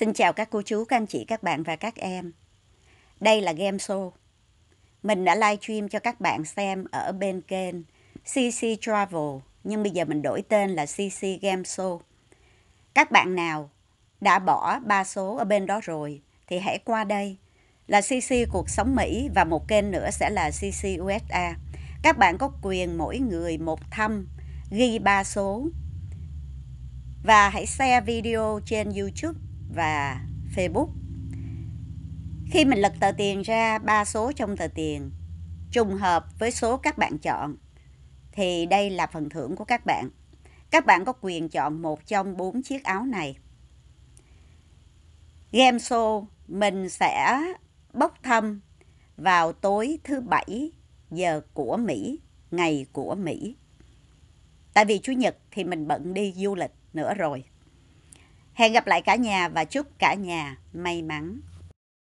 Xin chào các cô chú, các anh chị, các bạn và các em. Đây là Game Show. Mình đã live stream cho các bạn xem ở bên kênh CC Travel, nhưng bây giờ mình đổi tên là CC Game Show. Các bạn nào đã bỏ ba số ở bên đó rồi thì hãy qua đây là CC Cuộc Sống Mỹ và một kênh nữa sẽ là CC USA. Các bạn có quyền mỗi người một thăm, ghi ba số và hãy share video trên YouTube và Facebook. Khi mình lật tờ tiền ra ba số trong tờ tiền trùng hợp với số các bạn chọn thì đây là phần thưởng của các bạn. Các bạn có quyền chọn một trong bốn chiếc áo này. Game show mình sẽ bốc thăm vào tối thứ bảy giờ của Mỹ, ngày của Mỹ. Tại vì Chủ nhật thì mình bận đi du lịch nữa rồi. Hẹn gặp lại cả nhà và chúc cả nhà may mắn.